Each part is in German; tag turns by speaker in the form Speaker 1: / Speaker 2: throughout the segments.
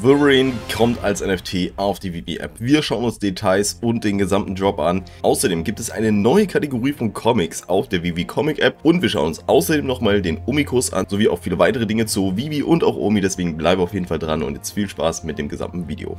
Speaker 1: Wolverine kommt als NFT auf die VB-App. E wir schauen uns Details und den gesamten Drop an. Außerdem gibt es eine neue Kategorie von Comics auf der VB e Comic App und wir schauen uns außerdem nochmal den Omikus an, sowie auch viele weitere Dinge zu Vivi und auch Omi, deswegen bleibe auf jeden Fall dran und jetzt viel Spaß mit dem gesamten Video.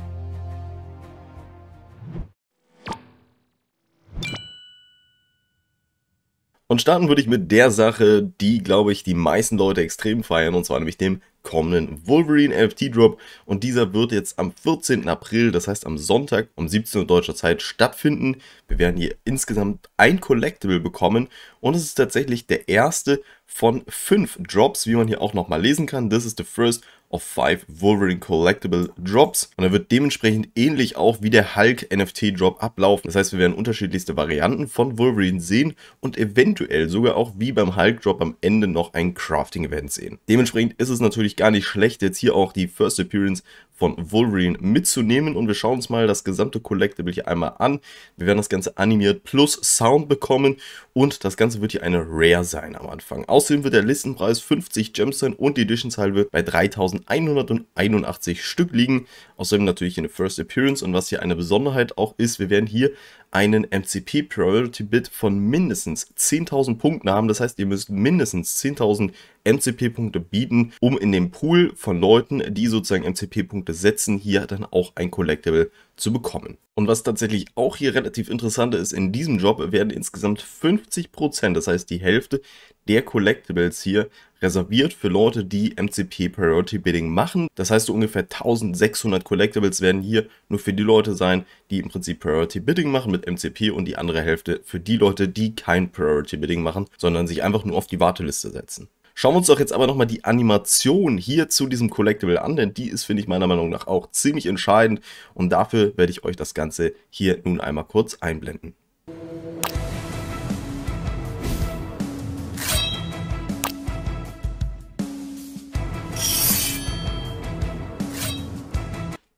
Speaker 1: Und starten würde ich mit der Sache, die, glaube ich, die meisten Leute extrem feiern, und zwar nämlich dem kommenden Wolverine NFT Drop und dieser wird jetzt am 14. April, das heißt am Sonntag um 17 Uhr deutscher Zeit stattfinden. Wir werden hier insgesamt ein Collectible bekommen und es ist tatsächlich der erste von fünf Drops, wie man hier auch nochmal lesen kann. This is the first of Five Wolverine Collectible Drops. Und er wird dementsprechend ähnlich auch wie der Hulk NFT Drop ablaufen. Das heißt, wir werden unterschiedlichste Varianten von Wolverine sehen und eventuell sogar auch wie beim Hulk Drop am Ende noch ein Crafting Event sehen. Dementsprechend ist es natürlich gar nicht schlecht, jetzt hier auch die First Appearance von Wolverine mitzunehmen. Und wir schauen uns mal das gesamte Collectible hier einmal an. Wir werden das Ganze animiert plus Sound bekommen und das Ganze wird hier eine Rare sein am Anfang. Außerdem wird der Listenpreis 50 Gems sein und die Edition-Zahl wird bei 3181 Stück liegen. Außerdem natürlich eine First Appearance und was hier eine Besonderheit auch ist, wir werden hier einen MCP Priority Bit von mindestens 10.000 Punkten haben. Das heißt, ihr müsst mindestens 10.000 MCP-Punkte bieten, um in dem Pool von Leuten, die sozusagen MCP-Punkte setzen, hier dann auch ein Collectible zu bekommen. Und was tatsächlich auch hier relativ interessant ist, in diesem Job werden insgesamt 50%, das heißt die Hälfte der Collectibles hier reserviert für Leute, die MCP Priority Bidding machen. Das heißt, so ungefähr 1600 Collectibles werden hier nur für die Leute sein, die im Prinzip Priority Bidding machen mit MCP und die andere Hälfte für die Leute, die kein Priority Bidding machen, sondern sich einfach nur auf die Warteliste setzen. Schauen wir uns doch jetzt aber nochmal die Animation hier zu diesem Collectible an, denn die ist, finde ich, meiner Meinung nach auch ziemlich entscheidend und dafür werde ich euch das Ganze hier nun einmal kurz einblenden.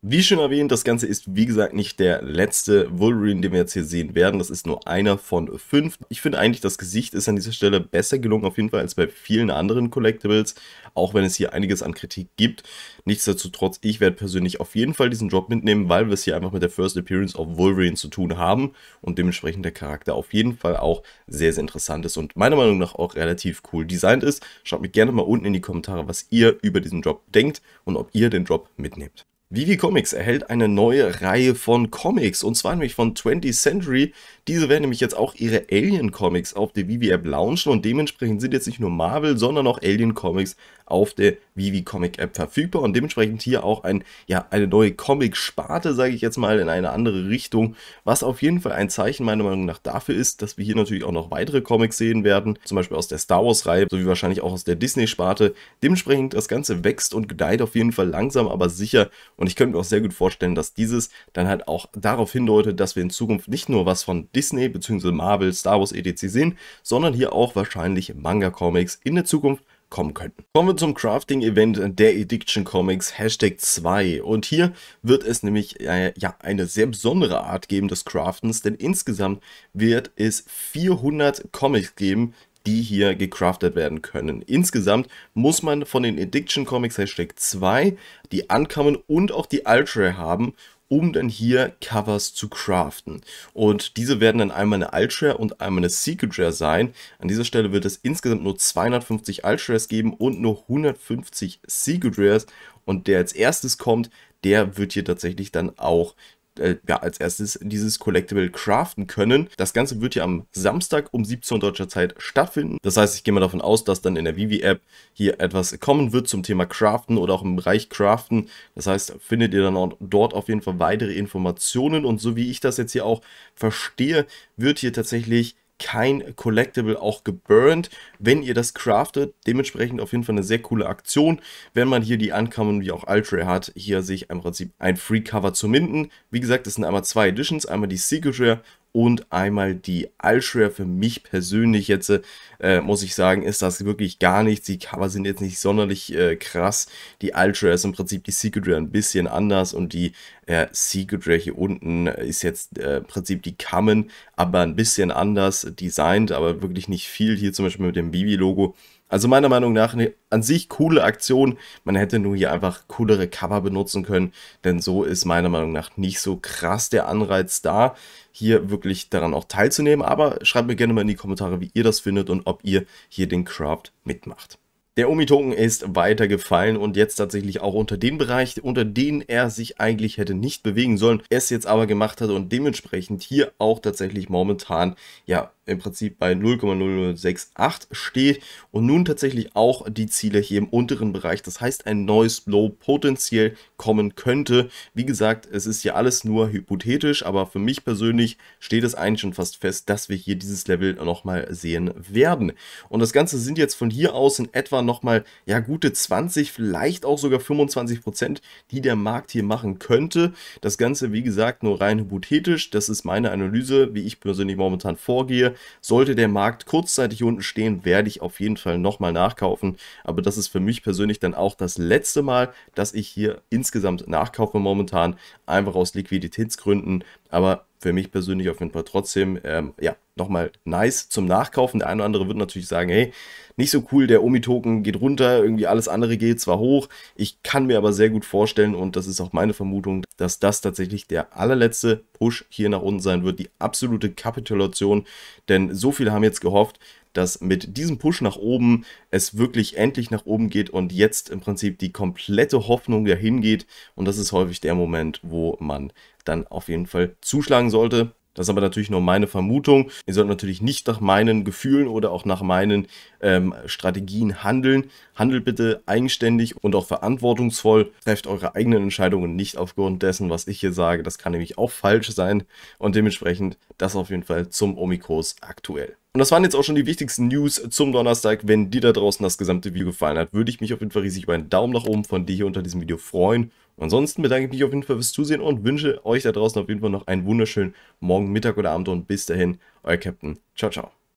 Speaker 1: Wie schon erwähnt, das Ganze ist wie gesagt nicht der letzte Wolverine, den wir jetzt hier sehen werden. Das ist nur einer von fünf. Ich finde eigentlich, das Gesicht ist an dieser Stelle besser gelungen, auf jeden Fall als bei vielen anderen Collectibles, auch wenn es hier einiges an Kritik gibt. Nichtsdestotrotz, ich werde persönlich auf jeden Fall diesen Drop mitnehmen, weil wir es hier einfach mit der First Appearance of Wolverine zu tun haben und dementsprechend der Charakter auf jeden Fall auch sehr, sehr interessant ist und meiner Meinung nach auch relativ cool designt ist. Schaut mir gerne mal unten in die Kommentare, was ihr über diesen Drop denkt und ob ihr den Drop mitnehmt. Vivi Comics erhält eine neue Reihe von Comics und zwar nämlich von 20th Century. Diese werden nämlich jetzt auch ihre Alien Comics auf der Vivi App launchen und dementsprechend sind jetzt nicht nur Marvel, sondern auch Alien Comics auf der Vivi Comic App verfügbar und dementsprechend hier auch ein, ja, eine neue Comic-Sparte, sage ich jetzt mal, in eine andere Richtung, was auf jeden Fall ein Zeichen meiner Meinung nach dafür ist, dass wir hier natürlich auch noch weitere Comics sehen werden, zum Beispiel aus der Star Wars-Reihe, sowie wahrscheinlich auch aus der Disney-Sparte. Dementsprechend das Ganze wächst und gedeiht auf jeden Fall langsam, aber sicher und ich könnte mir auch sehr gut vorstellen, dass dieses dann halt auch darauf hindeutet, dass wir in Zukunft nicht nur was von Disney bzw. Marvel, Star Wars etc. sehen, sondern hier auch wahrscheinlich Manga-Comics in der Zukunft kommen könnten. Kommen wir zum Crafting-Event der Addiction Comics Hashtag 2 und hier wird es nämlich äh, ja, eine sehr besondere Art geben des Craftens, denn insgesamt wird es 400 Comics geben, die hier gecraftet werden können. Insgesamt muss man von den Addiction Comics Hashtag 2 die Ankommen und auch die Ultra haben, um dann hier Covers zu craften. Und diese werden dann einmal eine Ultra und einmal eine Secret Rare sein. An dieser Stelle wird es insgesamt nur 250 Ultras geben und nur 150 Secret Rares. Und der als erstes kommt, der wird hier tatsächlich dann auch äh, ja, als erstes dieses Collectible craften können. Das Ganze wird ja am Samstag um 17 Uhr deutscher Zeit stattfinden. Das heißt, ich gehe mal davon aus, dass dann in der Vivi-App hier etwas kommen wird zum Thema Craften oder auch im Bereich Craften. Das heißt, findet ihr dann dort auf jeden Fall weitere Informationen und so wie ich das jetzt hier auch verstehe, wird hier tatsächlich kein Collectible auch geburnt, wenn ihr das craftet. Dementsprechend auf jeden Fall eine sehr coole Aktion, wenn man hier die Ankommen wie auch Ultra hat, hier sich im Prinzip ein Free Cover zu minden. Wie gesagt, es sind einmal zwei Editions, einmal die Secret Rare und einmal die Altschwer. Für mich persönlich jetzt, äh, muss ich sagen, ist das wirklich gar nichts. Die Cover sind jetzt nicht sonderlich äh, krass. Die Altschwer ist im Prinzip die Secret Rare ein bisschen anders und die äh, Secret Rare hier unten ist jetzt äh, im Prinzip die Kamen, aber ein bisschen anders designt, aber wirklich nicht viel. Hier zum Beispiel mit dem Bibi-Logo. Also meiner Meinung nach eine an sich coole Aktion. Man hätte nur hier einfach coolere Cover benutzen können, denn so ist meiner Meinung nach nicht so krass der Anreiz da hier wirklich daran auch teilzunehmen. Aber schreibt mir gerne mal in die Kommentare, wie ihr das findet und ob ihr hier den Craft mitmacht. Der Omi-Token ist weiter gefallen und jetzt tatsächlich auch unter dem Bereich, unter den er sich eigentlich hätte nicht bewegen sollen, es jetzt aber gemacht hat und dementsprechend hier auch tatsächlich momentan ja im Prinzip bei 0,0068 steht und nun tatsächlich auch die Ziele hier im unteren Bereich. Das heißt, ein neues Low potenziell kommen könnte. Wie gesagt, es ist ja alles nur hypothetisch, aber für mich persönlich steht es eigentlich schon fast fest, dass wir hier dieses Level nochmal sehen werden. Und das Ganze sind jetzt von hier aus in etwa nochmal ja, gute 20, vielleicht auch sogar 25 Prozent, die der Markt hier machen könnte. Das Ganze, wie gesagt, nur rein hypothetisch. Das ist meine Analyse, wie ich persönlich momentan vorgehe. Sollte der Markt kurzzeitig unten stehen, werde ich auf jeden Fall nochmal nachkaufen. Aber das ist für mich persönlich dann auch das letzte Mal, dass ich hier insgesamt nachkaufe momentan, einfach aus Liquiditätsgründen. Aber für mich persönlich auf jeden Fall trotzdem, ähm, ja, nochmal nice zum Nachkaufen. Der eine oder andere wird natürlich sagen, hey, nicht so cool, der Omi-Token geht runter, irgendwie alles andere geht zwar hoch. Ich kann mir aber sehr gut vorstellen, und das ist auch meine Vermutung, dass das tatsächlich der allerletzte Push hier nach unten sein wird, die absolute Kapitulation. Denn so viele haben jetzt gehofft, dass mit diesem Push nach oben es wirklich endlich nach oben geht und jetzt im Prinzip die komplette Hoffnung dahin geht. Und das ist häufig der Moment, wo man dann auf jeden Fall zuschlagen sollte. Das ist aber natürlich nur meine Vermutung. Ihr sollt natürlich nicht nach meinen Gefühlen oder auch nach meinen ähm, Strategien handeln. Handelt bitte eigenständig und auch verantwortungsvoll. Trefft eure eigenen Entscheidungen nicht aufgrund dessen, was ich hier sage. Das kann nämlich auch falsch sein. Und dementsprechend das auf jeden Fall zum Omikros aktuell. Und das waren jetzt auch schon die wichtigsten News zum Donnerstag. Wenn dir da draußen das gesamte Video gefallen hat, würde ich mich auf jeden Fall riesig über einen Daumen nach oben von dir hier unter diesem Video freuen. Ansonsten bedanke ich mich auf jeden Fall fürs Zusehen und wünsche euch da draußen auf jeden Fall noch einen wunderschönen Morgen, Mittag oder Abend und bis dahin, euer Captain. Ciao, ciao.